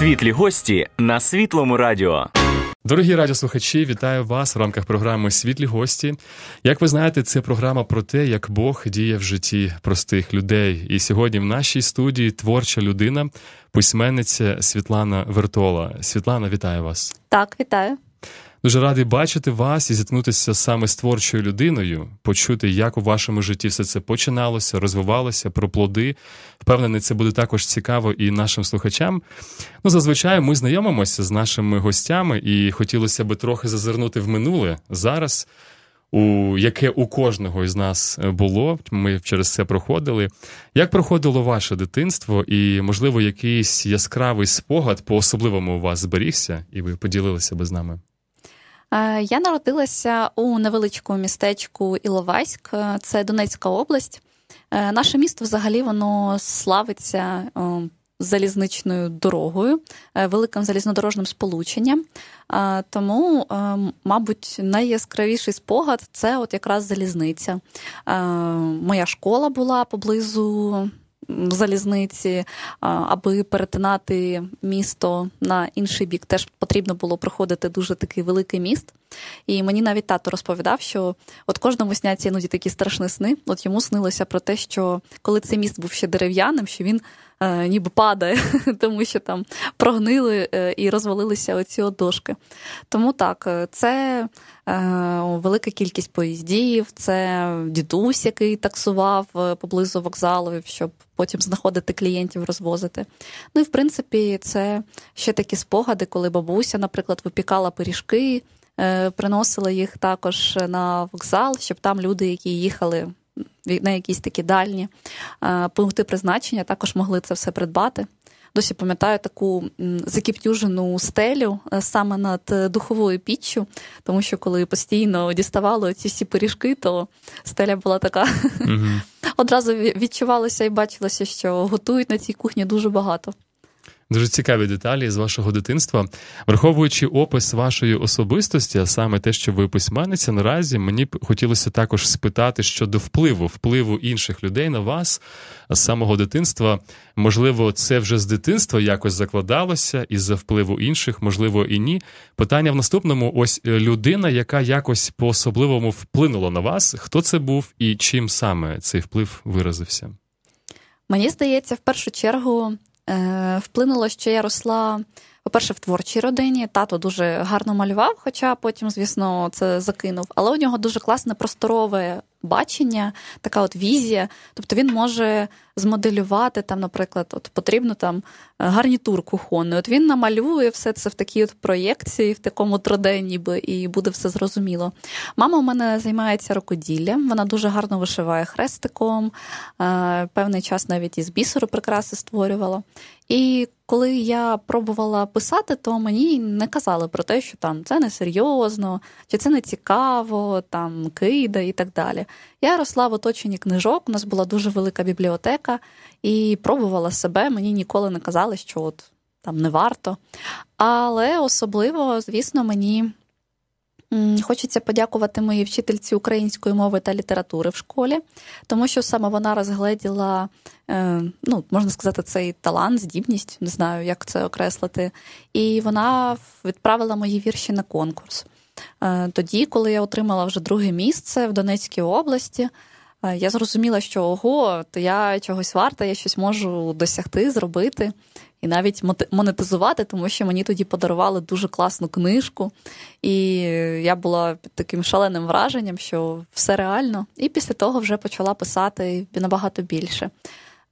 Світлі гості на світлому радіо. Дорогі радіослухачі, вітаю вас в рамках програми Світлі гості. Як ви знаєте, це програма про те, як Бог діє в житті простих людей. І сьогодні в нашій студії творча людина, письменниця Світлана Вертола. Світлана, вітаю вас. Так, вітаю. Дуже радий бачити вас і зіткнутися саме з творчою людиною, почути, як у вашому житті все це починалося, розвивалося, про плоди. Впевнений, це буде також цікаво і нашим слухачам. Ну, зазвичай ми знайомимося з нашими гостями, і хотілося би трохи зазирнути в минуле зараз, у яке у кожного із нас е, було. Ми через це проходили. Як проходило ваше дитинство, і, можливо, якийсь яскравий спогад по особливому у вас зберігся, і ви поділилися би з нами. Е, я народилася у невеличкому містечку Іловайськ, е, це Донецька область. Е, наше місто взагалі воно славиться залізничною дорогою, великим залізнодорожним сполученням. Тому, мабуть, найяскравіший спогад це от якраз залізниця. Моя школа була поблизу залізниці, аби перетинати місто на інший бік, теж потрібно було проходити дуже такий великий міст. І мені навіть тато розповідав, що от кожному сняться іноді такі страшні сни. От йому снилося про те, що коли цей міст був ще дерев'яним, що він е, ніби падає, тому що там прогнили е, і розвалилися оці от дошки. Тому так, е, це е, велика кількість поїздів, це дідусь, який таксував е, поблизу вокзалу, щоб потім знаходити клієнтів, розвозити. Ну і в принципі, це ще такі спогади, коли бабуся, наприклад, випікала пиріжки. Е, приносили їх також на вокзал, щоб там люди, які їхали на якісь такі дальні е, пункти призначення, також могли це все придбати. Досі пам'ятаю таку закіптюжену стелю е, саме над духовою піччю, тому що коли постійно діставали ці всі пиріжки, то стеля була така. Угу. Одразу відчувалося і бачилося, що готують на цій кухні дуже багато дуже цікаві деталі з вашого дитинства. Враховуючи опис вашої особистості, а саме те, що ви письменниця, наразі мені б хотілося також спитати щодо впливу, впливу інших людей на вас з самого дитинства. Можливо, це вже з дитинства якось закладалося, із за впливу інших, можливо, і ні. Питання в наступному: ось е, людина, яка якось по особливому вплинула на вас. Хто це був і чим саме цей вплив виразився? Мені здається, в першу чергу Е, вплинуло, що я росла по-перше, в творчій родині. Тато дуже гарно малював, хоча потім, звісно, це закинув. Але у нього дуже класне просторове бачення, така от візія. Тобто він може змоделювати там, наприклад, от потрібно там е, гарнітур кухонний. От він намалює все це в такій от проєкції, в такому 3D ніби, і буде все зрозуміло. Мама у мене займається рукоділлям, вона дуже гарно вишиває хрестиком, е, певний час навіть із бісеру прикраси створювала. І коли я пробувала писати, то мені не казали про те, що там це не серйозно, чи це не цікаво, там кида і так далі. Я росла в оточенні книжок, у нас була дуже велика бібліотека, і пробувала себе. Мені ніколи не казали, що от там не варто. Але особливо, звісно, мені Хочеться подякувати моїй вчительці української мови та літератури в школі, тому що саме вона розгледіла, е, ну можна сказати, цей талант, здібність, не знаю, як це окреслити. І вона відправила мої вірші на конкурс. Е, тоді, коли я отримала вже друге місце в Донецькій області, Е, я зрозуміла, що ого, то я чогось варта, я щось можу досягти, зробити і навіть монетизувати, тому що мені тоді подарували дуже класну книжку, і я була під таким шаленим враженням, що все реально. І після того вже почала писати набагато більше.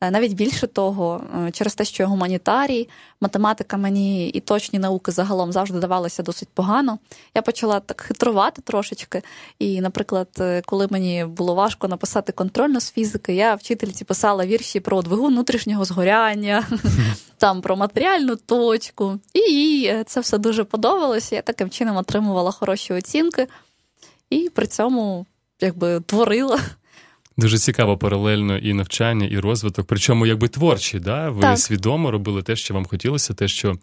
Е, навіть більше того, е, через те, що я гуманітарій, математика мені і точні науки загалом завжди давалася досить погано. Я почала так хитрувати трошечки. І, наприклад, е, коли мені було важко написати контрольну з фізики, я вчительці писала вірші про двигу внутрішнього згоряння, там про матеріальну точку. І це все дуже подобалося. Я таким чином отримувала хороші оцінки і при цьому якби творила. Дуже цікаво паралельно і навчання, і розвиток. Причому, якби творчі, да? ви так. свідомо робили те, що вам хотілося, те, що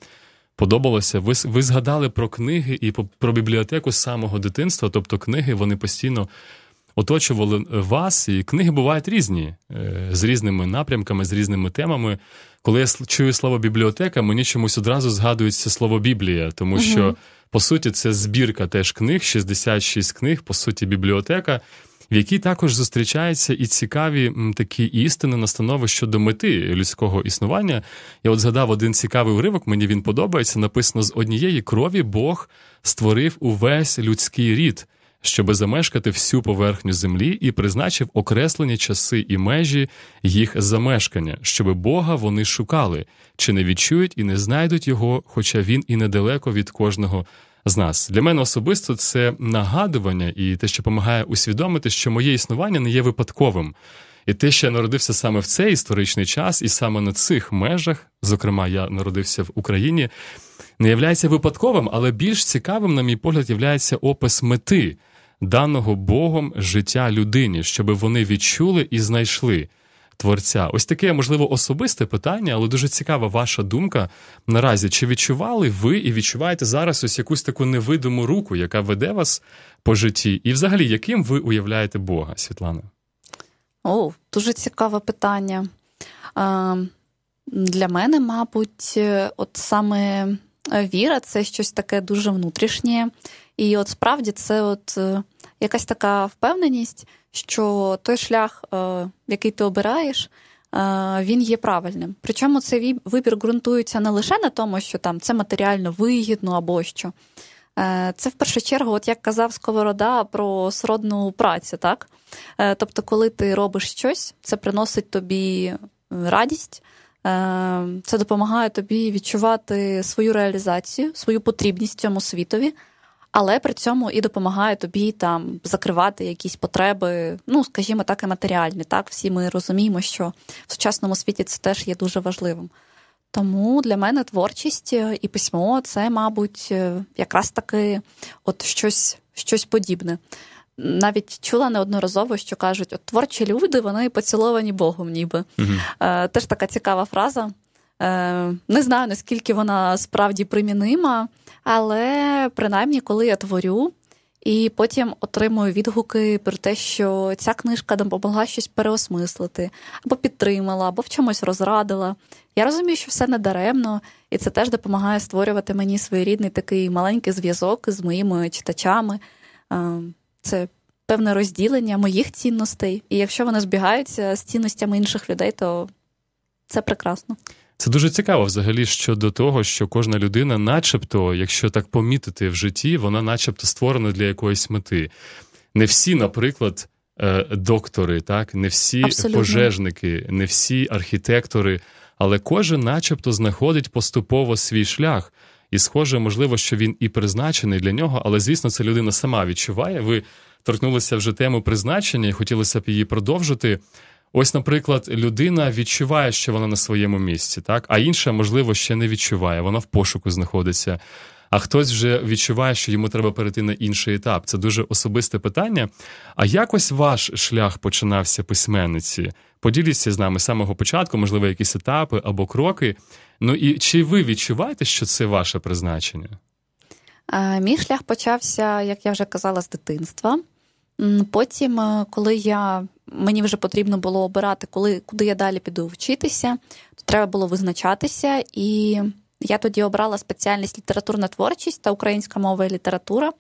подобалося. Ви ви згадали про книги і про бібліотеку з самого дитинства. Тобто, книги вони постійно оточували е, вас, і книги бувають різні е, з різними напрямками, з різними темами. Коли я чую слово бібліотека, мені чомусь одразу згадується слово Біблія, тому що, угу. по суті, це збірка теж книг, 66 книг, по суті, бібліотека в якій також зустрічаються і цікаві такі істини настанови щодо мети людського існування. Я от згадав один цікавий уривок, мені він подобається. Написано з однієї крові Бог створив увесь людський рід. Щоби замешкати всю поверхню землі і призначив окреслені часи і межі їх замешкання, щоби Бога вони шукали, чи не відчують і не знайдуть його, хоча він і недалеко від кожного з нас. Для мене особисто це нагадування і те, що допомагає усвідомити, що моє існування не є випадковим. І те, що я народився саме в цей історичний час, і саме на цих межах, зокрема, я народився в Україні, не являється випадковим, але більш цікавим, на мій погляд, являється опис мети даного Богом життя людині, щоби вони відчули і знайшли творця. Ось таке, можливо, особисте питання, але дуже цікава ваша думка наразі. Чи відчували ви і відчуваєте зараз ось якусь таку невидиму руку, яка веде вас по житті? І взагалі, яким ви уявляєте Бога, Світлана? О, дуже цікаве питання. Для мене, мабуть, от саме е, віра це щось таке дуже внутрішнє. І от справді це от е, якась така впевненість, що той шлях, е, який ти обираєш, е, він є правильним. Причому цей вибір ґрунтується не лише на тому, що там це матеріально вигідно або що. Е, це в першу чергу, от як казав Сковорода про сродну працю, так? Тобто, коли ти робиш щось, це приносить тобі радість, це допомагає тобі відчувати свою реалізацію, свою потрібність цьому світові але при цьому і допомагає тобі там закривати якісь потреби, ну скажімо так, і матеріальні. Так, всі ми розуміємо, що в сучасному світі це теж є дуже важливим. Тому для мене творчість е, і письмо це, мабуть, е, якраз таки от щось, щось подібне. Навіть чула неодноразово, що кажуть, от творчі люди вони поціловані Богом, ніби угу. теж така цікава фраза. Не знаю наскільки вона справді примінима. Але принаймні, коли я творю і потім отримую відгуки про те, що ця книжка допомогла щось переосмислити, або підтримала, або в чомусь розрадила. Я розумію, що все не даремно, і це теж допомагає створювати мені своєрідний такий маленький зв'язок з моїми читачами. Це певне розділення моїх цінностей. І якщо вони збігаються з цінностями інших людей, то це прекрасно. Це дуже цікаво взагалі щодо того, що кожна людина, начебто, якщо так помітити в житті, вона начебто створена для якоїсь мети. Не всі, наприклад, е, доктори, так, не всі Абсолютно. пожежники, не всі архітектори, але кожен, начебто, знаходить поступово свій шлях. І, схоже, можливо, що він і призначений для нього, але звісно, це людина сама відчуває. Ви торкнулися вже тему призначення, і хотілося б її продовжити. Ось, наприклад, людина відчуває, що вона на своєму місці, так а інша, можливо, ще не відчуває, вона в пошуку знаходиться. А хтось вже відчуває, що йому треба перейти на інший етап. Це дуже особисте питання. А якось ваш шлях починався письменниці. Поділіться з нами з самого початку, можливо, якісь етапи або кроки. Ну і чи ви відчуваєте, що це ваше призначення? Мій шлях почався, як я вже казала, з дитинства. Потім, е, коли я мені вже потрібно було обирати, коли, куди я далі піду вчитися, то треба було визначатися. І я тоді обрала спеціальність літературна творчість та українська мова і література.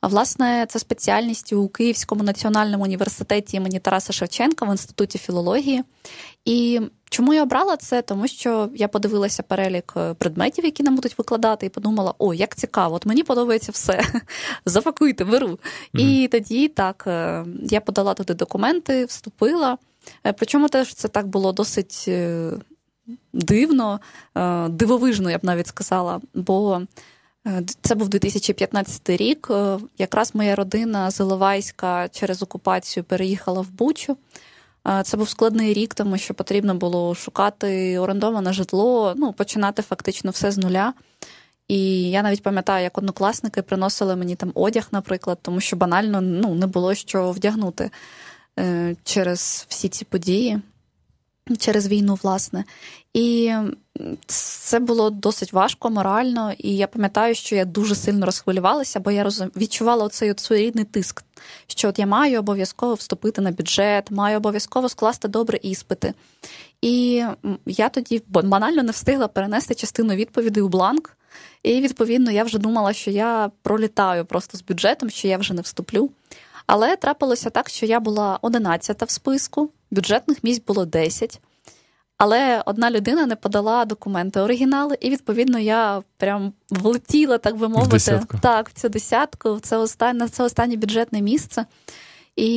А власне, це спеціальність у Київському національному університеті імені Тараса Шевченка в інституті філології. І Чому я обрала це? Тому що я подивилася перелік е, предметів, які нам будуть викладати, і подумала: о, як цікаво, от мені подобається все. Запакуйте, беру. Mm-hmm. І тоді так е, я подала туди документи, вступила. Е, причому теж це так було досить дивно, дивовижно, я б навіть сказала. бо... Це був 2015 рік. Якраз моя родина з Іловайська через окупацію переїхала в Бучу. Це був складний рік, тому що потрібно було шукати орендоване житло, ну починати фактично все з нуля. І я навіть пам'ятаю, як однокласники приносили мені там одяг, наприклад, тому що банально ну, не було що вдягнути е, через всі ці події через війну, власне. І це було досить важко морально. І я пам'ятаю, що я дуже сильно розхвилювалася, бо я розум... відчувала оцей своєрідний тиск, що от я маю обов'язково вступити на бюджет, маю обов'язково скласти добре іспити. І я тоді банально не встигла перенести частину відповідей у бланк. І відповідно я вже думала, що я пролітаю просто з бюджетом, що я вже не вступлю. Але трапилося так, що я була одинадцята в списку. Бюджетних місць було 10. Але одна людина не подала документи оригінали, і відповідно я прям влетіла, так би мовити, в так в цю десятку. В це останнє, це останнє бюджетне місце. І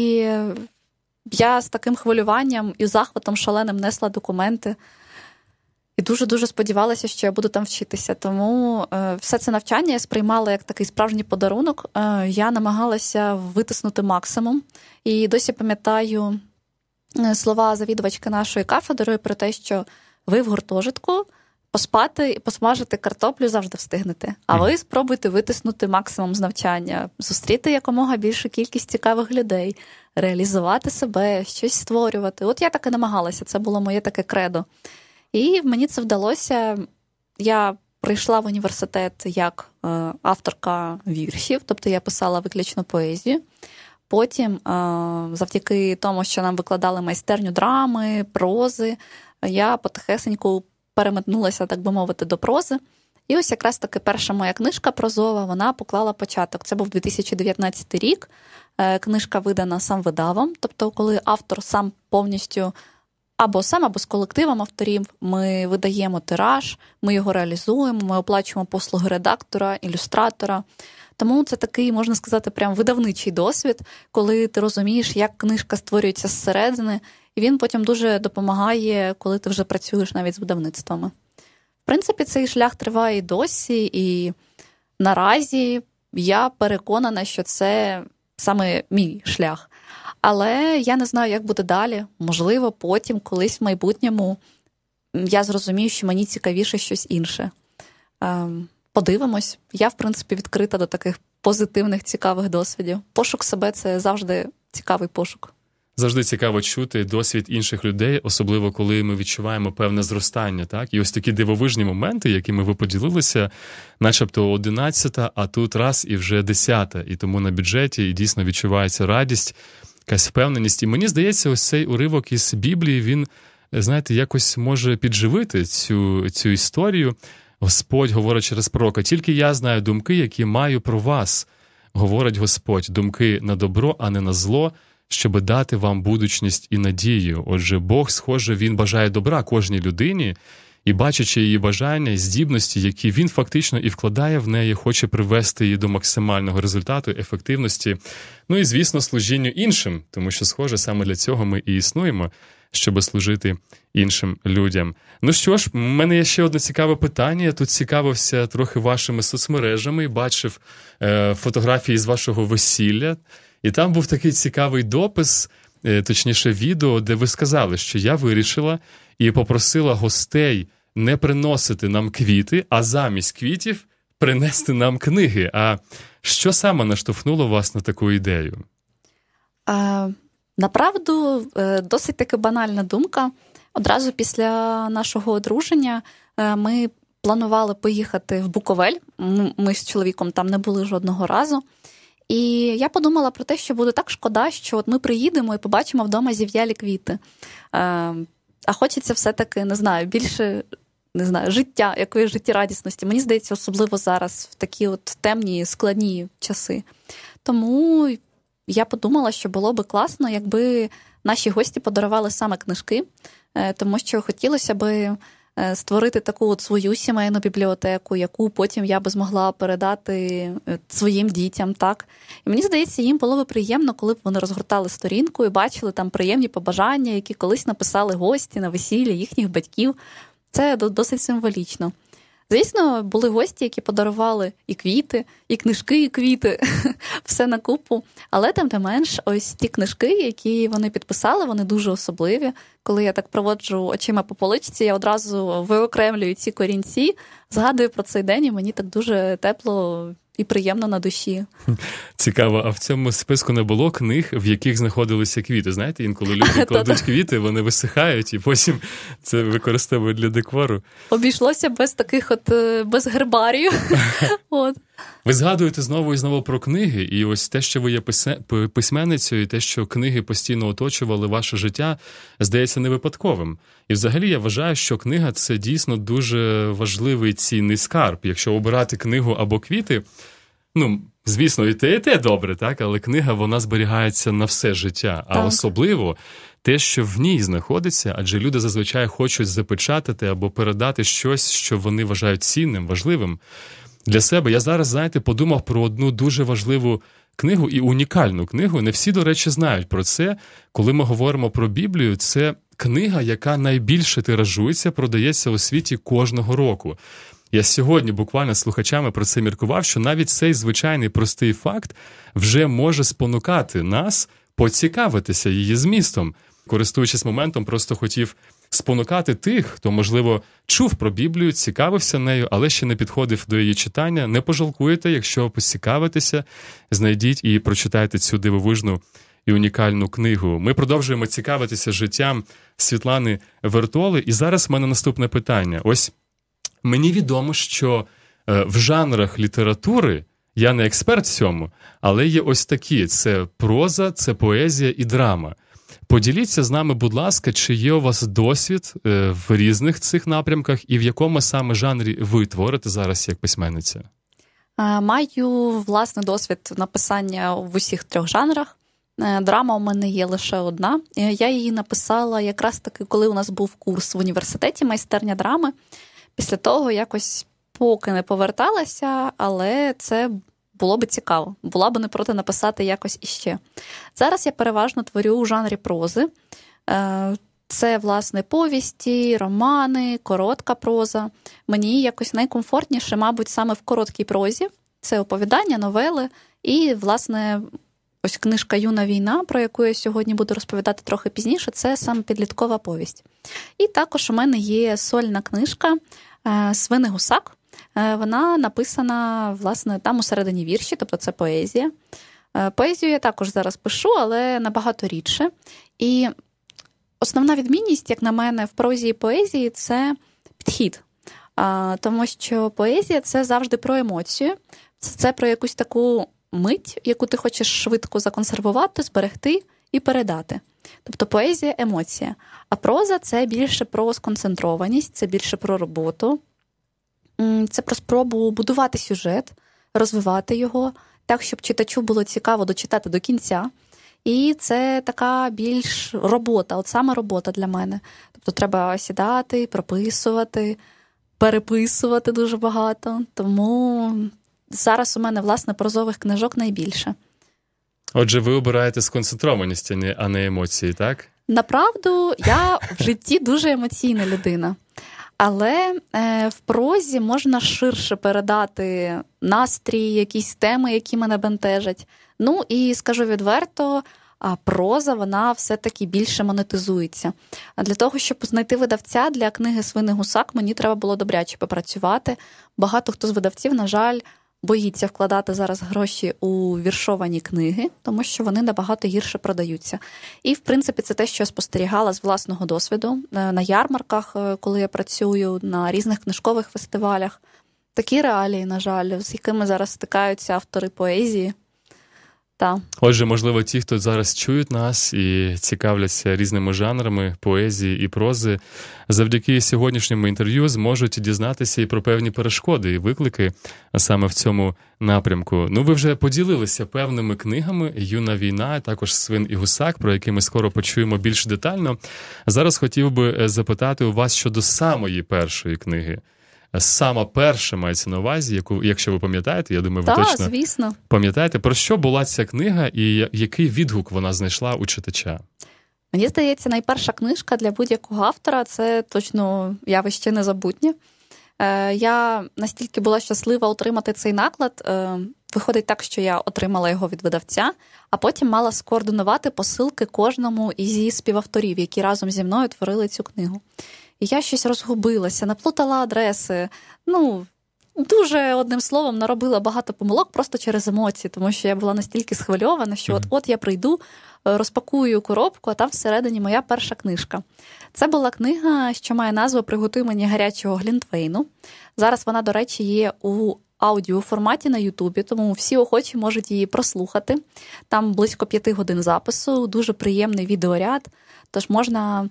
я з таким хвилюванням і захватом шаленим несла документи. І дуже-дуже сподівалася, що я буду там вчитися. Тому е, все це навчання я сприймала як такий справжній подарунок. Е, я намагалася витиснути максимум. І досі пам'ятаю Е, слова завідувачки нашої кафедри про те, що ви в гуртожитку. Поспати і посмажити картоплю завжди встигнете. А ви спробуйте витиснути максимум з навчання, зустріти якомога більшу кількість цікавих людей, реалізувати себе, щось створювати. От я так і намагалася, це було моє таке кредо. І мені це вдалося. Я прийшла в університет як е, авторка віршів, тобто я писала виключно поезію. Потім, е, завдяки тому, що нам викладали майстерню драми, прози, я потихесеньку переметнулася, так би мовити, до прози. І ось якраз таки перша моя книжка прозова вона поклала початок. Це був 2019 рік. Е, книжка видана сам видавом, тобто, коли автор сам повністю або сам, або з колективом авторів, ми видаємо тираж, ми його реалізуємо, ми оплачуємо послуги редактора, ілюстратора. Тому це такий, можна сказати, прям видавничий досвід, коли ти розумієш, як книжка створюється зсередини, і він потім дуже допомагає, коли ти вже працюєш навіть з видавництвами. В принципі, цей шлях триває і досі, і наразі я переконана, що це саме мій шлях. Але я не знаю, як буде далі. Можливо, потім, колись в майбутньому, я зрозумію, що мені цікавіше щось інше. Ем, подивимось. Я, в принципі, відкрита до таких позитивних, цікавих досвідів. Пошук себе це завжди цікавий пошук. Завжди цікаво чути досвід інших людей, особливо коли ми відчуваємо певне зростання. Так, і ось такі дивовижні моменти, якими ви поділилися, начебто одинадцята, а тут раз і вже десята. І тому на бюджеті і дійсно відчувається радість, якась впевненість. І мені здається, ось цей уривок із Біблії він, знаєте, якось може підживити цю, цю історію. Господь говорить через пророка, тільки я знаю думки, які маю про вас, говорить Господь, думки на добро, а не на зло, щоб дати вам будучність і надію. Отже, Бог, схоже, він бажає добра кожній людині. І, бачачи її бажання і здібності, які він фактично і вкладає в неї, хоче привести її до максимального результату, ефективності, ну і звісно, служінню іншим, тому що, схоже, саме для цього ми і існуємо щоб служити іншим людям. Ну що ж, в мене є ще одне цікаве питання. Я тут цікавився трохи вашими соцмережами, бачив е, фотографії з вашого весілля, і там був такий цікавий допис, е, точніше, відео, де ви сказали, що я вирішила і попросила гостей не приносити нам квіти, а замість квітів принести нам книги. А що саме наштовхнуло вас на таку ідею? А... Направду, е, досить таки банальна думка. Одразу після нашого одруження е, ми планували поїхати в Буковель. Ми з чоловіком там не були жодного разу. І я подумала про те, що буде так шкода, що от ми приїдемо і побачимо вдома зів'ялі квіти. Е, а хочеться все-таки не знаю, більше не знаю, життя, якої життєрадісності. Мені здається, особливо зараз в такі от темні, складні часи. Тому я подумала, що було би класно, якби наші гості подарували саме книжки, е, тому що хотілося би е, створити таку от свою сімейну бібліотеку, яку потім я би змогла передати е, своїм дітям. Так і мені здається, їм було би приємно, коли б вони розгортали сторінку і бачили там приємні побажання, які колись написали гості на весіллі їхніх батьків. Це досить символічно. Звісно, були гості, які подарували і квіти, і книжки, і квіти, все на купу. Але тим не менш, ось ті книжки, які вони підписали, вони дуже особливі. Коли я так проводжу очима по поличці, я одразу виокремлюю ці корінці, згадую про цей день, і мені так дуже тепло і приємно на душі. Цікаво, а в цьому списку не було книг, в яких знаходилися квіти. Знаєте, інколи люди кладуть квіти, вони висихають, і потім це використовують для декору. Обійшлося без таких, от е, без гербарію. Ви згадуєте знову і знову про книги, і ось те, що ви є письменницею, і те, що книги постійно оточували ваше життя, здається не випадковим. І взагалі я вважаю, що книга це дійсно дуже важливий цінний скарб. Якщо обирати книгу або квіти, ну звісно, і те, і те добре, так але книга вона зберігається на все життя, а так. особливо те, що в ній знаходиться, адже люди зазвичай хочуть запечатати або передати щось, що вони вважають цінним, важливим для себе. Я зараз, знаєте, подумав про одну дуже важливу книгу і унікальну книгу. Не всі, до речі, знають про це. Коли ми говоримо про Біблію, це книга, яка найбільше тиражується, продається у світі кожного року. Я сьогодні буквально слухачами про це міркував, що навіть цей звичайний простий факт вже може спонукати нас поцікавитися її змістом. Користуючись моментом, просто хотів спонукати тих, хто, можливо, чув про Біблію, цікавився нею, але ще не підходив до її читання. Не пожалкуєте, якщо поцікавитеся, знайдіть і прочитайте цю дивовижну і унікальну книгу. Ми продовжуємо цікавитися життям Світлани Вертоли. І зараз в мене наступне питання. Ось мені відомо, що е, в жанрах літератури. Я не експерт в цьому, але є ось такі: це проза, це поезія і драма. Поділіться з нами, будь ласка, чи є у вас досвід е, в різних цих напрямках, і в якому саме жанрі ви творите зараз як письменниця? Е, маю власний досвід написання в усіх трьох жанрах. Е, драма у мене є лише одна. Я її написала якраз таки, коли у нас був курс в університеті майстерня драми. Після того якось поки не поверталася, але це було би цікаво, була би не проти написати якось іще. Зараз я переважно творю у жанрі прози. Е, це, власне, повісті, романи, коротка проза. Мені якось найкомфортніше, мабуть, саме в короткій прозі. Це оповідання, новели і, власне, ось книжка Юна війна, про яку я сьогодні буду розповідати трохи пізніше, це саме підліткова повість. І також у мене є сольна книжка е, Свини Гусак. Е, вона написана власне там у середині вірші, тобто це поезія. Е, поезію я також зараз пишу, але набагато рідше. І основна відмінність, як на мене, в прозі і поезії це підхід. Тому що поезія це завжди про емоцію, це про якусь таку мить, яку ти хочеш швидко законсервувати, зберегти і передати. Тобто поезія емоція. А проза це більше про сконцентрованість, це більше про роботу, це про спробу будувати сюжет, розвивати його так, щоб читачу було цікаво дочитати до кінця. І це така більш робота, от сама робота для мене. Тобто треба сідати, прописувати, переписувати дуже багато. Тому зараз у мене, власне, прозових книжок найбільше. Отже, ви обираєте сконцентрованість, а не емоції, так? Направду, я в житті дуже емоційна людина. Але е, в прозі можна ширше передати настрій, якісь теми, які мене бентежать. Ну і скажу відверто. А проза вона все-таки більше монетизується. А для того, щоб знайти видавця для книги Свини Гусак, мені треба було добряче попрацювати. Багато хто з видавців, на жаль, боїться вкладати зараз гроші у віршовані книги, тому що вони набагато гірше продаються. І в принципі, це те, що я спостерігала з власного досвіду е, на ярмарках, е, коли я працюю, на різних книжкових фестивалях. Такі реалії, на жаль, з якими зараз стикаються автори поезії. Та. Отже, можливо, ті, хто зараз чують нас і цікавляться різними жанрами поезії і прози, завдяки сьогоднішньому інтерв'ю зможуть дізнатися і про певні перешкоди і виклики саме в цьому напрямку. Ну, ви вже поділилися певними книгами Юна війна, також свин і гусак, про які ми скоро почуємо більш детально. Зараз хотів би е, запитати у вас щодо самої першої книги сама перша мається на увазі, яку, якщо ви пам'ятаєте, я думаю, ви Та, точно звісно. пам'ятаєте, про що була ця книга і який відгук вона знайшла у читача? Мені здається, найперша книжка для будь-якого автора це точно явище незабутнє. Е, я настільки була щаслива отримати цей наклад. Е, виходить так, що я отримала його від видавця, а потім мала скоординувати посилки кожному із її співавторів, які разом зі мною творили цю книгу я щось розгубилася, наплутала адреси. Ну, Дуже одним словом наробила багато помилок просто через емоції, тому що я була настільки схвильована, що от от я прийду, е, розпакую коробку, а там всередині моя перша книжка. Це була книга, що має назву Приготуй мені гарячого глінтвейну. Зараз вона, до речі, є у аудіоформаті на Ютубі, тому всі охочі можуть її прослухати. Там близько п'яти годин запису, дуже приємний відеоряд, тож можна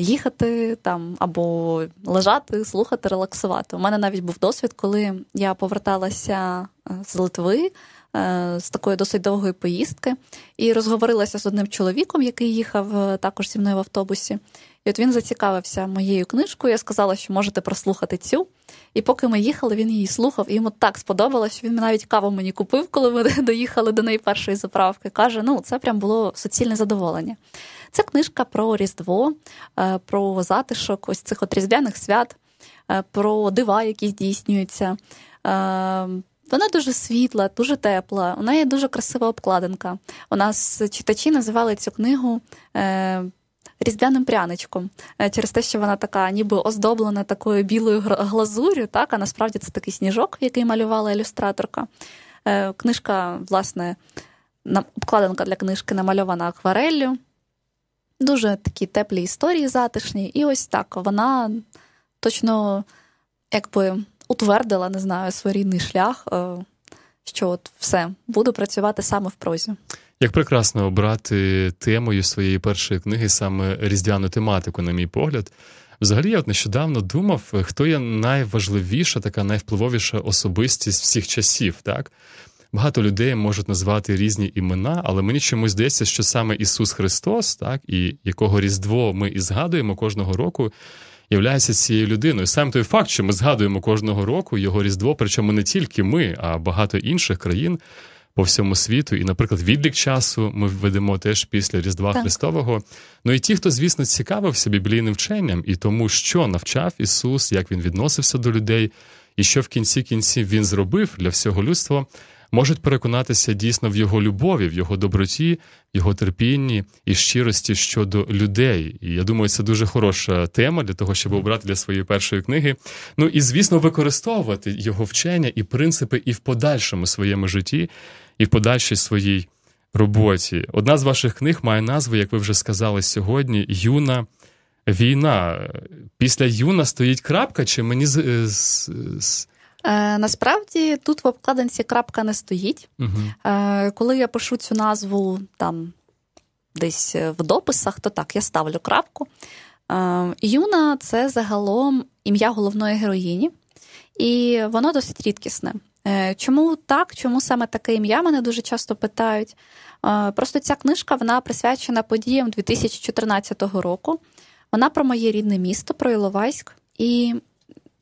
їхати там або лежати, слухати, релаксувати. У мене навіть був досвід, коли я поверталася е, з Литви. Е, з такої досить довгої поїздки і розговорилася з одним чоловіком, який їхав е, також зі мною в автобусі. І от він зацікавився моєю книжкою. Я сказала, що можете прослухати цю. І поки ми їхали, він її слухав, і йому так сподобалось, що він навіть каву мені купив, коли ми доїхали до неї першої заправки. Каже: ну це прям було суцільне задоволення. Це книжка про Різдво, е, про затишок ось цих от різдвяних свят, е, про дива, які здійснюються. Е, вона дуже світла, дуже тепла, у неї дуже красива обкладинка. У нас читачі називали цю книгу різдвяним пряничком через те, що вона така, ніби оздоблена такою білою глазурю, так, а насправді це такий сніжок, який малювала ілюстраторка. Книжка, власне, обкладинка для книжки намальована аквареллю дуже такі теплі історії, затишні. І ось так вона точно якби утвердила, не знаю, своєрідний шлях, е, що от все, буду працювати саме в прозі. Як прекрасно обрати темою своєї першої книги, саме різдвяну тематику, на мій погляд. Взагалі, я от нещодавно думав, хто є найважливіша, така найвпливовіша особистість всіх часів, так? багато людей можуть назвати різні імена, але мені чомусь здається, що саме Ісус Христос, так і якого Різдво ми і згадуємо кожного року, являється цією людиною. Сам той факт, що ми згадуємо кожного року його Різдво, причому не тільки ми, а багато інших країн по всьому світу. І, наприклад, відлік часу ми ведемо теж після Різдва так. Христового. Ну і ті, хто, звісно, цікавився біблійним вченням і тому, що навчав Ісус, як він відносився до людей. І що в кінці кінців він зробив для всього людства, можуть переконатися дійсно в його любові, в його доброті, в його терпінні і щирості щодо людей. І я думаю, це дуже хороша тема для того, щоб обрати для своєї першої книги. Ну і звісно, використовувати його вчення і принципи і в подальшому своєму житті, і в подальшій своїй роботі. Одна з ваших книг має назву, як ви вже сказали сьогодні, юна. Війна після юна стоїть крапка, чи мені з, з, з, Е, насправді тут в обкладинці крапка не стоїть. Угу. Коли я пишу цю назву там десь е, в дописах, то так, я ставлю крапку. Юна це загалом ім'я головної героїні, і воно досить рідкісне. Чому так? Чому саме таке ім'я? Мене дуже часто питають. Просто ця книжка вона присвячена подіям 2014 року. Вона про моє рідне місто, про Іловайськ. І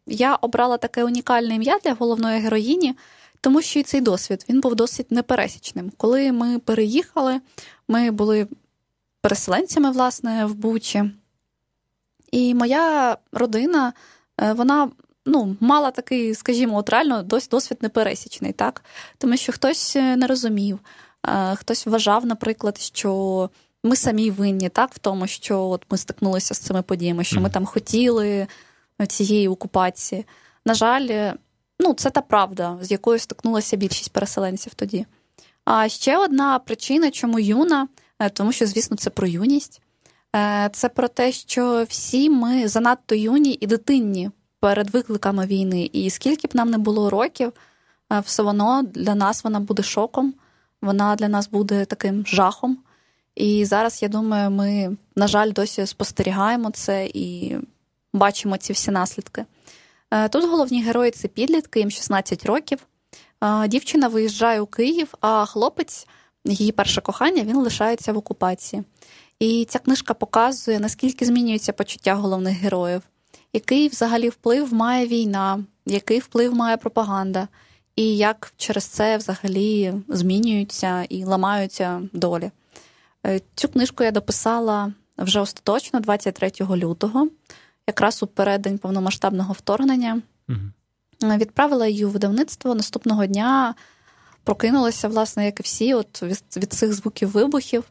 я обрала таке унікальне ім'я для головної героїні, тому що і цей досвід він був досить непересічним. Коли ми переїхали, ми були переселенцями, власне, в Бучі. І моя родина, е, вона ну, мала такий, скажімо, от реально досвід непересічний, так? Тому що хтось е, не розумів, е, хтось вважав, наприклад, що. Ми самі винні так в тому, що от ми стикнулися з цими подіями, що ми там хотіли Е, цієї окупації. На жаль, е, ну це та правда, з якою стикнулася більшість переселенців тоді. А ще одна причина, чому юна, е, тому що, звісно, це про юність, це про те, що всі ми занадто юні і дитинні перед викликами війни. І скільки б нам не було років, все воно для нас вона буде шоком, вона для нас буде таким жахом. І зараз, я думаю, ми, на жаль, досі спостерігаємо це і бачимо ці всі наслідки. Е, тут головні герої це підлітки, їм 16 років. Е, дівчина виїжджає у Київ, а хлопець, її перше кохання, він лишається в окупації. І ця книжка показує, наскільки змінюється почуття головних героїв, який взагалі вплив має війна, який вплив має пропаганда, і як через це взагалі змінюються і ламаються долі. Е, цю книжку я дописала вже остаточно 23 лютого якраз у передень повномасштабного вторгнення. Угу. Відправила її у видавництво наступного дня. Прокинулася, власне, як і всі, от від, від цих звуків вибухів.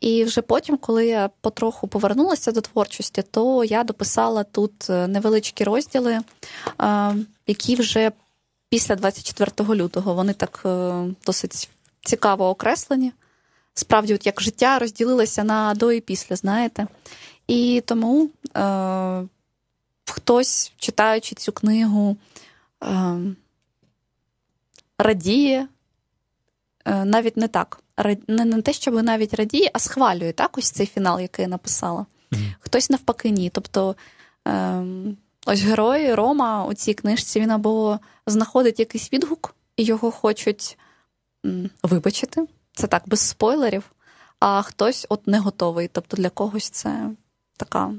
І вже потім, коли я потроху повернулася до творчості, то я дописала тут е, невеличкі розділи, е, які вже після 24 лютого вони так е, досить цікаво окреслені. Справді, от як життя розділилося на до і після, знаєте. І тому е, хтось, читаючи цю книгу, е, радіє е, навіть не так. Не, не те, щоб навіть радіє, а схвалює так ось цей фінал, який я написала. Mm-hmm. Хтось навпаки, ні. Тобто е, ось герой Рома у цій книжці він або знаходить якийсь відгук, і його хочуть м, вибачити. Це так, без спойлерів. А хтось от не готовий. Тобто для когось це така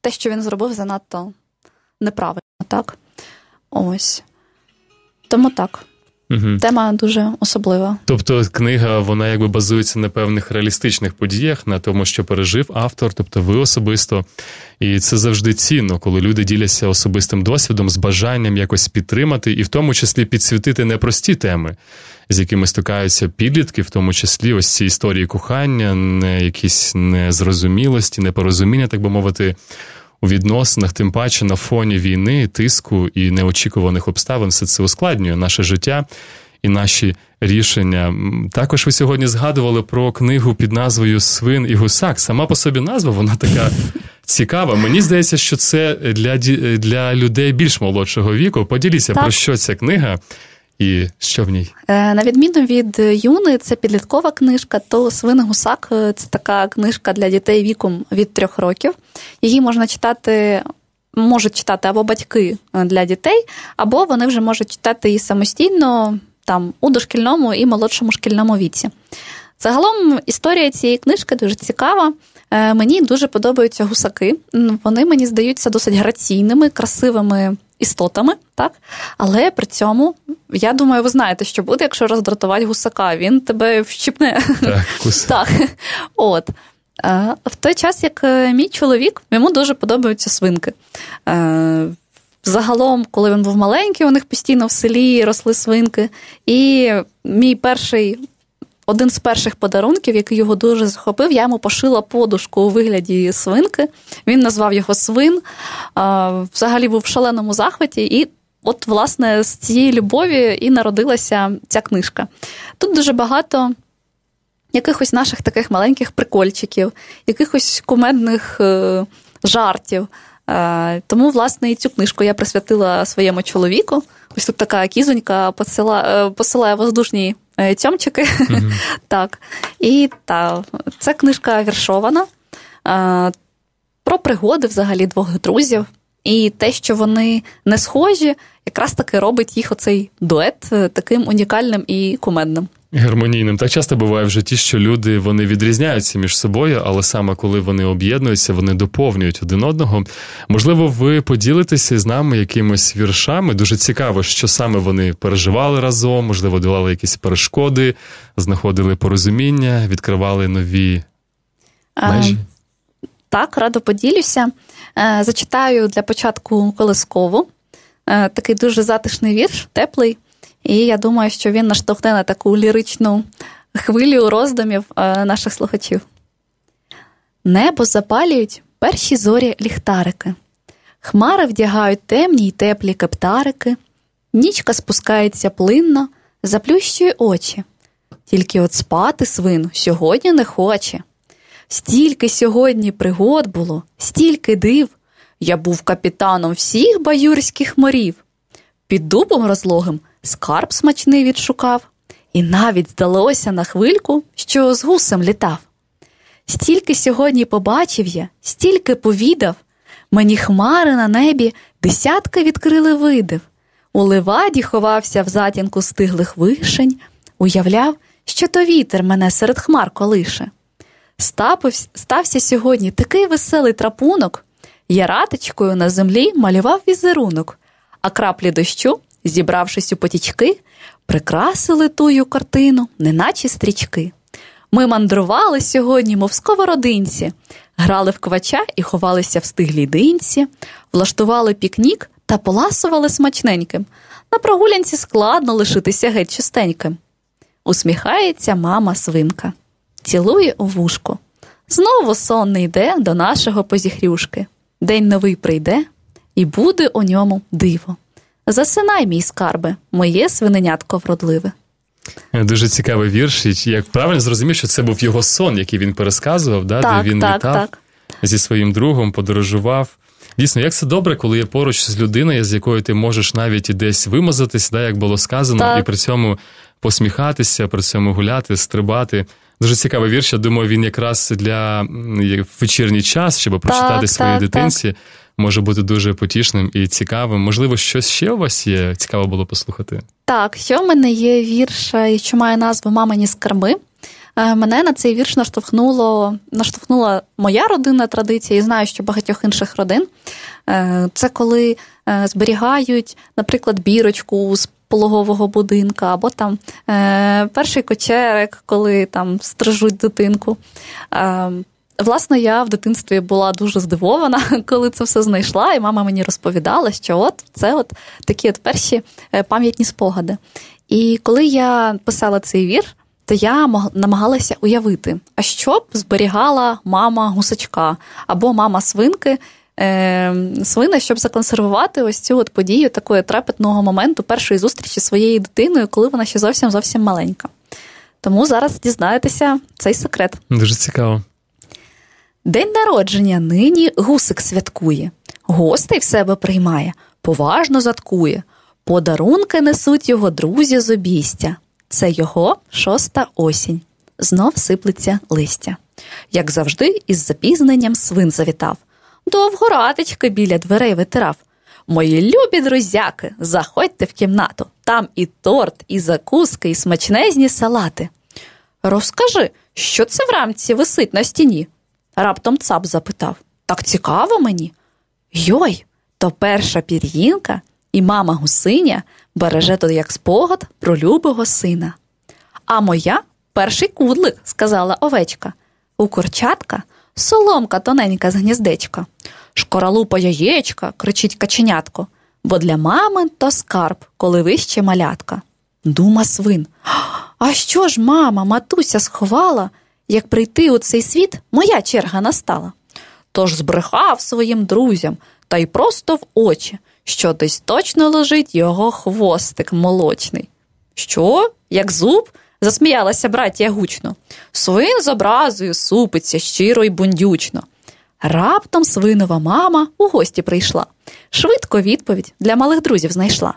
те, що він зробив, занадто неправильно, так? Ось. Тому так. Угу. Тема дуже особлива. Тобто, книга вона якби базується на певних реалістичних подіях, на тому, що пережив автор, тобто ви особисто. І це завжди цінно, коли люди діляться особистим досвідом з бажанням якось підтримати, і в тому числі підсвітити непрості теми, з якими стикаються підлітки, в тому числі ось ці історії кохання, не якісь незрозумілості, непорозуміння, так би мовити у відносинах, тим паче на фоні війни, тиску і неочікуваних обставин, все це ускладнює наше життя і наші рішення. Також ви сьогодні згадували про книгу під назвою Свин і гусак. Сама по собі назва вона така. Цікаво, мені здається, що це для для людей більш молодшого віку. Поділіться так. про що ця книга, і що в ній? Е, на відміну від юни, це підліткова книжка, то «Свин гусак» – це така книжка для дітей віком від трьох років. Її можна читати. Можуть читати або батьки е, для дітей, або вони вже можуть читати її самостійно там у дошкільному і молодшому шкільному віці. Загалом історія цієї книжки дуже цікава. Е, мені дуже подобаються гусаки. Вони мені здаються досить граційними, красивими істотами, так? Але при цьому я думаю, ви знаєте, що буде, якщо роздратувати гусака, він тебе вщипне. Так, так. От. Е, в той час, як е, мій чоловік, йому дуже подобаються свинки. Загалом, коли він був маленький, у них постійно в селі росли свинки. І мій перший один з перших подарунків, який його дуже захопив, я йому пошила подушку у вигляді свинки. Він назвав його свин, взагалі був в шаленому захваті. і От, власне, з цієї любові і народилася ця книжка. Тут дуже багато якихось наших таких маленьких прикольчиків, якихось кумедних е, жартів. Е, тому, власне, і цю книжку я присвятила своєму чоловіку. Ось тут така кізонька е, посилає воздушні Е, тьомчики. Угу. Так. І та, це книжка віршована е, про пригоди взагалі двох друзів. І те, що вони не схожі, якраз таки робить їх оцей дует е, таким унікальним і кумедним гармонійним. Так часто буває в житті, що люди вони відрізняються між собою, але саме коли вони об'єднуються, вони доповнюють один одного. Можливо, ви поділитеся з нами якимось віршами. Дуже цікаво, що саме вони переживали разом, можливо, долали якісь перешкоди, знаходили порозуміння, відкривали нові ем, межі. А, так, радо поділюся. Е, зачитаю для початку колискову. Е, такий дуже затишний вірш, теплий. І я думаю, що він наштовхне на таку ліричну хвилю роздумів е, наших слухачів. Небо запалюють перші зорі ліхтарики, хмари вдягають темні й теплі кептарики, нічка спускається плинно, заплющує очі. Тільки от спати свину сьогодні не хоче. Стільки сьогодні пригод було, стільки див. Я був капітаном всіх баюрських морів. Під дубом розлогим скарб смачний відшукав, і навіть здалося на хвильку, що з гусем літав. Стільки сьогодні побачив я, стільки повідав, мені хмари на небі десятки відкрили видив. У леваді ховався в затінку стиглих вишень, уявляв, що то вітер мене серед хмар колише. стався сьогодні такий веселий трапунок, я раточкою на землі малював візерунок, а краплі дощу зібравшись у потічки, прикрасили тую картину, неначе стрічки. Ми мандрували сьогодні, мов сковородинці, грали в квача і ховалися в стиглій динці, влаштували пікнік та поласували смачненьким. На прогулянці складно лишитися геть чистеньким. Усміхається мама свинка, цілує у вушку. Знову сон не йде до нашого позіхрюшки. День новий прийде, і буде у ньому диво. Засинай, мій скарби, моє свиненятко вродливе. Е, дуже цікавий вірш. Як правильно зрозумів, що це був його сон, який він пересказував, да? так, де він так, літав так. зі своїм другом, подорожував. Дійсно, як це добре, коли є поруч з людиною, з якою ти можеш навіть десь вимазатись, да, як було сказано, так. і при цьому посміхатися, при цьому гуляти, стрибати. Дуже цікавий вірш. Я думаю, він якраз для вечірній час, щоб прочитати своїй дитинці може бути дуже потішним і цікавим. Можливо, щось ще у вас є цікаво було послухати. Так, що в мене є вірш, е, що має назву Мамині скарби. Е, мене на цей вірш наштовхнуло, наштовхнула моя родинна традиція, і знаю, що багатьох інших родин. Е, це коли зберігають, наприклад, бірочку з пологового будинка, або там перший кочерик, коли там стрижуть дитинку. Ем, Власне, я в дитинстві була дуже здивована, коли це все знайшла, і мама мені розповідала, що от це от такі от перші е, пам'ятні спогади. І коли я писала цей вір, то я намагалася уявити, а що б зберігала мама гусачка або мама свинки е, свина, щоб законсервувати ось цю от подію такої трепетного моменту першої зустрічі зі своєю дитиною, коли вона ще зовсім зовсім маленька. Тому зараз дізнаєтеся цей секрет. Дуже цікаво. День народження нині гусик святкує, гостей в себе приймає, поважно заткує. Подарунки несуть його друзі з обістя. Це його шоста осінь. Знов сиплеться листя. Як завжди, із запізненням свин завітав. Довго радички біля дверей витирав. Мої любі друзяки, заходьте в кімнату. Там і торт, і закуски, і смачнезні салати. Розкажи, що це в рамці висить на стіні? Раптом цап запитав Так цікаво мені? Йой, то перша пір'їнка і мама гусиня береже то як спогад про любого сина. А моя перший кудлик, сказала овечка. У курчатка соломка тоненька з гніздечка. Шкоралупа яєчка, кричить каченятко, бо для мами то скарб, коли вище малятка. Дума свин. А що ж, мама, матуся сховала? як прийти у цей світ, моя черга настала. Тож збрехав своїм друзям та й просто в очі, що десь точно лежить його хвостик молочний. Що, як зуб? засміялася братія гучно. Свин з образою супиться щиро й бундючно. Раптом свинова мама у гості прийшла, швидко відповідь для малих друзів знайшла.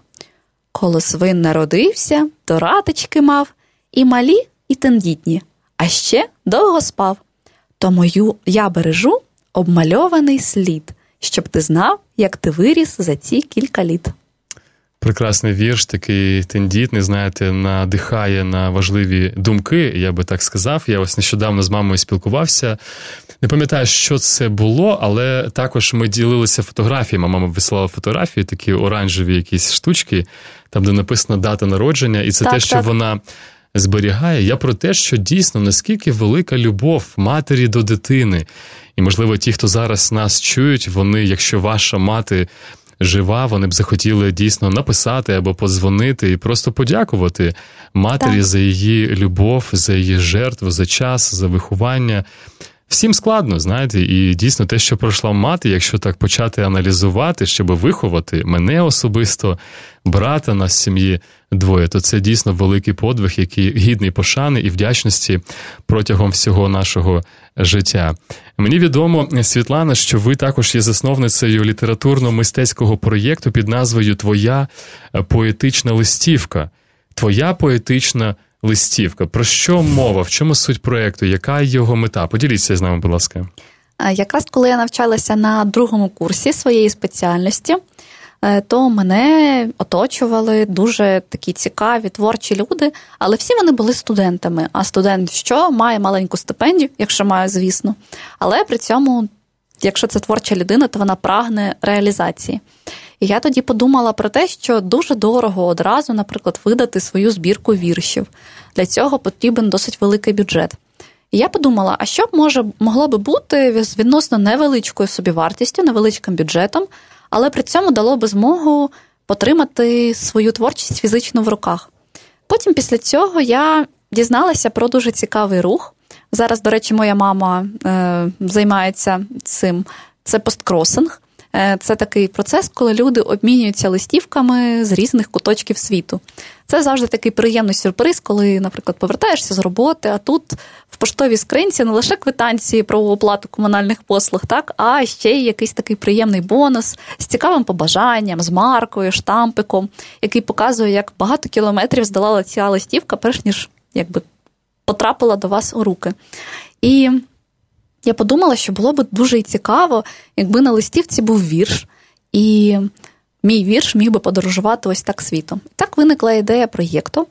Коло свин народився, то ратички мав, і малі, і тендітні а ще довго спав. Тому я бережу обмальований слід, щоб ти знав, як ти виріс за ці кілька літ. Прекрасний вірш, такий тендітний, знаєте, надихає на важливі думки, я би так сказав. Я ось нещодавно з мамою спілкувався. Не пам'ятаю, що це було, але також ми ділилися фотографіями. Мама висилала фотографії, такі оранжеві якісь штучки, там де написано дата народження, і це так, те, що так. вона зберігає, я про те, що дійсно наскільки велика любов матері до дитини. І, можливо, ті, хто зараз нас чують, вони, якщо ваша мати. Жива, вони б захотіли дійсно написати або подзвонити і просто подякувати матері так. за її любов, за її жертву, за час, за виховання, всім складно, знаєте, і дійсно те, що пройшла мати, якщо так почати аналізувати, щоб виховати мене особисто, брата нас сім'ї двоє, то це дійсно великий подвиг, який гідний пошани і вдячності протягом всього нашого життя. Мені відомо, Світлана, що ви також є засновницею літературно-мистецького проєкту під назвою Твоя поетична листівка. Твоя поетична листівка листівка. Про що мова? В чому суть проєкту? Яка його мета? Поділіться з нами, будь ласка. Е, якраз коли я навчалася на другому курсі своєї спеціальності, е, то мене оточували дуже такі цікаві творчі люди, але всі вони були студентами. А студент що має маленьку стипендію, якщо має, звісно. Але при цьому, якщо це творча людина, то вона прагне реалізації. І я тоді подумала про те, що дуже дорого одразу, наприклад, видати свою збірку віршів. Для цього потрібен досить великий бюджет. І я подумала, а що може могло би бути з відносно невеличкою собівартістю, невеличким бюджетом, але при цьому дало би змогу потримати свою творчість фізично в руках. Потім після цього я дізналася про дуже цікавий рух. Зараз, до речі, моя мама е, займається цим. Це посткросинг. Е, це такий процес, коли люди обмінюються листівками з різних куточків світу. Це завжди такий приємний сюрприз, коли, наприклад, повертаєшся з роботи, а тут в поштовій скринці не лише квитанції про оплату комунальних послуг, так а ще й якийсь такий приємний бонус з цікавим побажанням, з маркою, штампиком, який показує, як багато кілометрів здолала ця листівка, перш ніж якби потрапила до вас у руки. І я подумала, що було б дуже цікаво, якби на листівці був вірш, і мій вірш міг би подорожувати ось так світом. Так виникла ідея проєкту.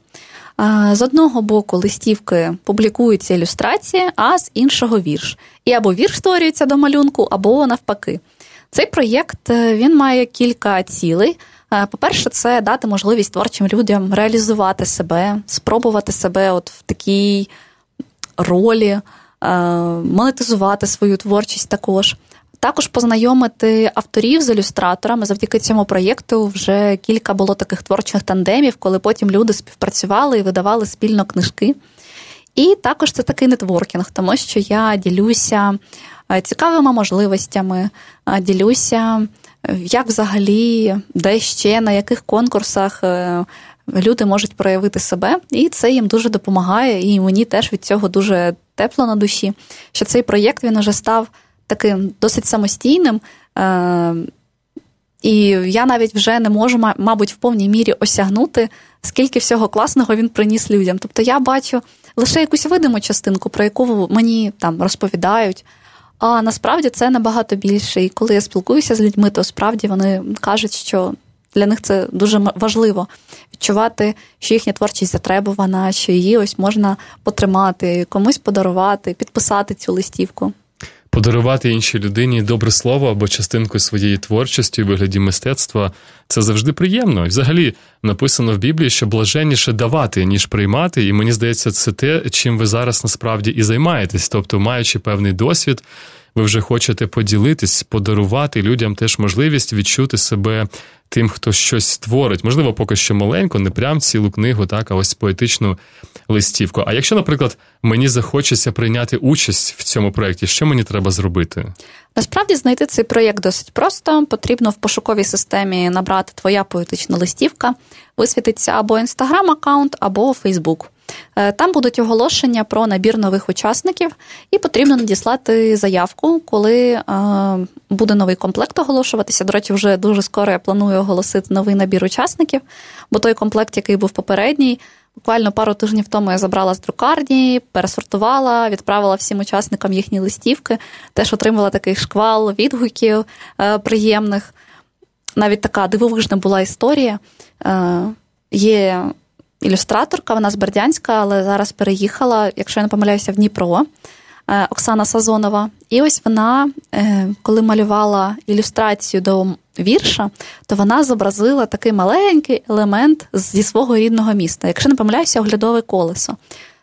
З одного боку листівки публікуються ілюстрації, а з іншого вірш. І або вірш створюється до малюнку, або навпаки. Цей проєкт е, він має кілька цілей. Е, по-перше, це дати можливість творчим людям реалізувати себе, спробувати себе от в такій ролі. Е, монетизувати свою творчість також. Також познайомити авторів з ілюстраторами. Завдяки цьому проєкту вже кілька було таких творчих тандемів, коли потім люди співпрацювали і видавали спільно книжки. І також це такий нетворкінг, тому що я ділюся е, цікавими можливостями, е, ділюся, як взагалі, де ще, на яких конкурсах люди можуть проявити себе, і це їм дуже допомагає. І мені теж від цього дуже тепло на душі. Що цей проєкт він уже став таким досить самостійним. Е, і я навіть вже не можу, мабуть, в повній мірі осягнути, скільки всього класного він приніс людям. Тобто я бачу лише якусь видиму частинку, про яку мені там розповідають. А насправді це набагато більше. І коли я спілкуюся з людьми, то справді вони кажуть, що для них це дуже важливо відчувати, що їхня творчість затребувана, що її ось можна потримати, комусь подарувати, підписати цю листівку. Подарувати іншій людині добре слово або частинку своєї творчості у вигляді мистецтва це завжди приємно. І взагалі написано в Біблії, що блаженніше давати, ніж приймати. І мені здається, це те, чим ви зараз насправді і займаєтесь. Тобто, маючи певний досвід, ви вже хочете поділитись, подарувати людям теж можливість відчути себе тим, хто щось створить. Можливо, поки що маленько, не прям цілу книгу, так, а ось поетичну листівку. А якщо, наприклад, мені захочеться прийняти участь в цьому проєкті, що мені треба зробити? Насправді знайти цей проєкт досить просто. Потрібно в пошуковій системі набрати твоя поетична листівка, висвітиться або інстаграм-аккаунт, або Фейсбук. Е, там будуть оголошення про набір нових учасників, і потрібно надіслати заявку, коли е, буде новий комплект оголошуватися. До речі, вже дуже скоро я планую оголосити новий набір учасників, бо той комплект, який був попередній. Буквально пару тижнів тому я забрала з друкарні, пересортувала, відправила всім учасникам їхні листівки. Теж отримала такий шквал відгуків е, приємних. Навіть така дивовижна була історія. є ілюстраторка, вона з Бердянська, але зараз переїхала, якщо я не помиляюся, в Дніпро е, Оксана Сазонова. І ось вона, е, коли малювала ілюстрацію до вірша, то вона зобразила такий маленький елемент зі свого рідного міста. Якщо не помиляюся, оглядове колесо.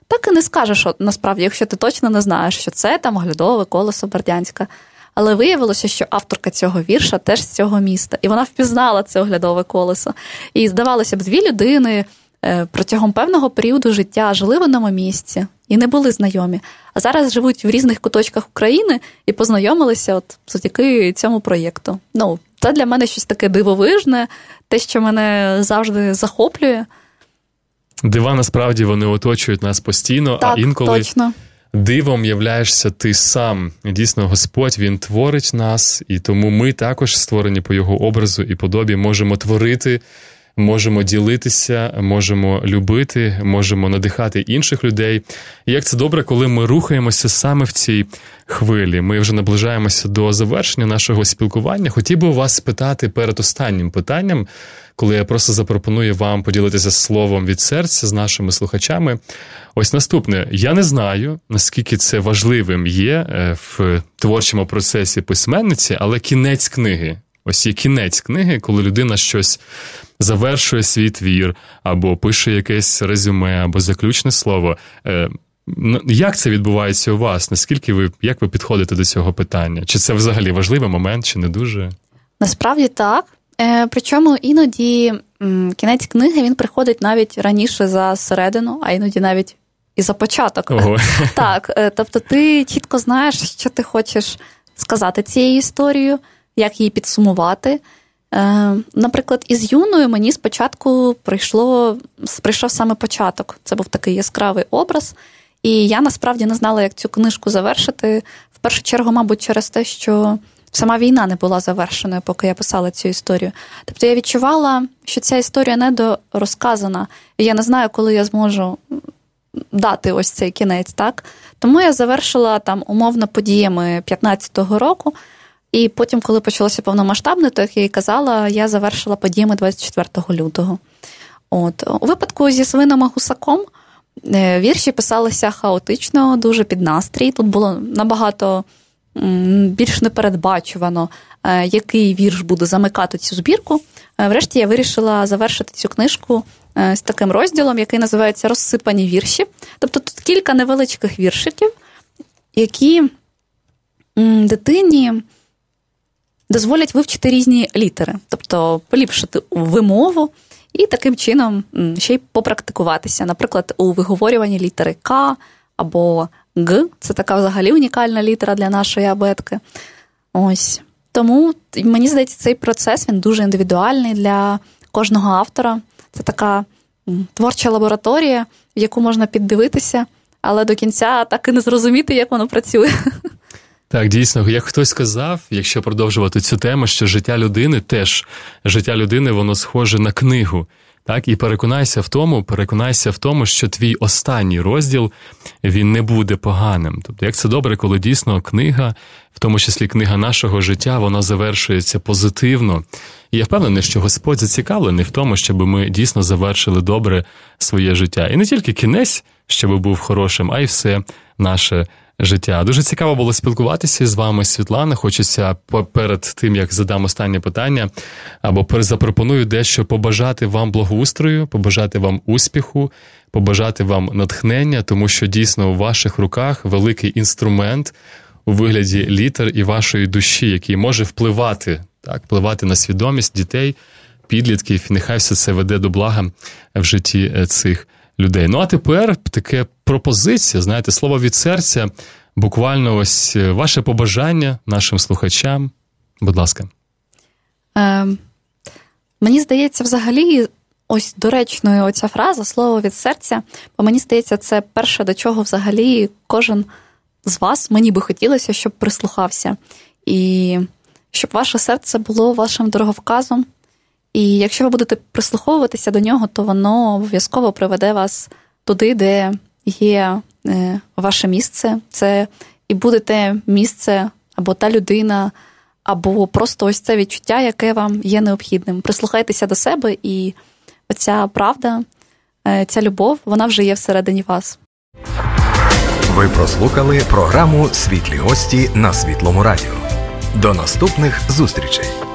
Так і не скажеш що, насправді, якщо ти точно не знаєш, що це там оглядове колесо Бердянська. Але виявилося, що авторка цього вірша теж з цього міста, і вона впізнала це оглядове колесо. І здавалося б, дві людини Е, протягом певного періоду життя жили в одному місці і не були знайомі, а зараз живуть в різних куточках України і познайомилися от завдяки цьому проєкту. Ну, це для мене щось таке дивовижне, те, що мене завжди захоплює. Дива насправді вони оточують нас постійно, так, а інколи точно. дивом являєшся ти сам. Дійсно, Господь Він творить нас, і тому ми також, створені по його образу і подобі, можемо творити можемо ділитися, можемо любити, можемо надихати інших людей. І як це добре, коли ми рухаємося саме в цій хвилі. Ми вже наближаємося до завершення нашого спілкування. Хотів би вас спитати перед останнім питанням, коли я просто запропоную вам поділитися словом від серця з нашими слухачами. Ось наступне: я не знаю наскільки це важливим є е, в творчому процесі письменниці, але кінець книги. Ось є кінець книги, коли людина щось завершує свій твір, або пише якесь резюме, або заключне слово. Е, ну, як це відбувається у вас? Наскільки ви як ви підходите до цього питання? Чи це взагалі важливий момент, чи не дуже? Насправді так. Е, причому іноді кінець книги він приходить навіть раніше за середину, а іноді навіть і за початок. Ого. Так, е, тобто ти чітко знаєш, що ти хочеш сказати цією історією як її підсумувати. Е, наприклад, із юною мені спочатку прийшло прийшов саме початок. Це був такий яскравий образ, і я насправді не знала, як цю книжку завершити. В першу чергу, мабуть, через те, що сама війна не була завершеною, поки я писала цю історію. Тобто я відчувала, що ця історія недорозказана, і я не знаю, коли я зможу дати ось цей кінець, так тому я завершила там умовно подіями 15-го року. І потім, коли почалося повномасштабне, то як я і казала, я завершила подіями 24 лютого. От у випадку зі свином гусаком е, вірші писалися хаотично, дуже під настрій. Тут було набагато більш непередбачувано, е, який вірш буде замикати цю збірку. Е, врешті я вирішила завершити цю книжку з таким розділом, який називається Розсипані вірші. Тобто тут кілька невеличких віршиків, які дитині дозволять вивчити різні літери, тобто поліпшити вимову і таким чином ще й попрактикуватися. Наприклад, у виговорюванні літери К або Г це така взагалі унікальна літера для нашої абетки. Ось тому мені здається, цей процес він дуже індивідуальний для кожного автора. Це така творча лабораторія, в яку можна піддивитися, але до кінця так і не зрозуміти, як воно працює. Так, дійсно, як хтось сказав, якщо продовжувати цю тему, що життя людини теж життя людини, воно схоже на книгу. Так, і переконайся в тому, переконайся в тому, що твій останній розділ він не буде поганим. Тобто, як це добре, коли дійсно книга, в тому числі книга нашого життя, вона завершується позитивно. І я впевнений, що Господь зацікавлений в тому, щоб ми дійсно завершили добре своє життя. І не тільки кінець, щоб був хорошим, а й все наше життя. Дуже цікаво було спілкуватися з вами, Світлана. Хочеться перед тим, як задам останнє питання, або запропоную дещо побажати вам благоустрою, побажати вам успіху, побажати вам натхнення, тому що дійсно у ваших руках великий інструмент у вигляді літер і вашої душі, який може впливати, так, впливати на свідомість дітей, підлітків. Нехай все це веде до блага в житті е, цих людей. Ну а тепер таке пропозиція, знаєте, слово від серця. Буквально ось е, ваше побажання нашим слухачам. Будь ласка. Е, Мені здається, взагалі, ось доречною оця фраза слово від серця. Бо мені здається, це перше, до чого взагалі кожен з вас мені би хотілося, щоб прислухався. І щоб ваше серце було вашим дороговказом, і якщо ви будете прислуховуватися до нього, то воно обов'язково приведе вас туди, де є е, ваше місце. Це і буде те місце або та людина, або просто ось це відчуття, яке вам є необхідним. Прислухайтеся до себе, і оця правда, е, ця любов, вона вже є всередині вас. Ви прослухали програму Світлі гості на Світлому Радіо. До наступних зустрічей.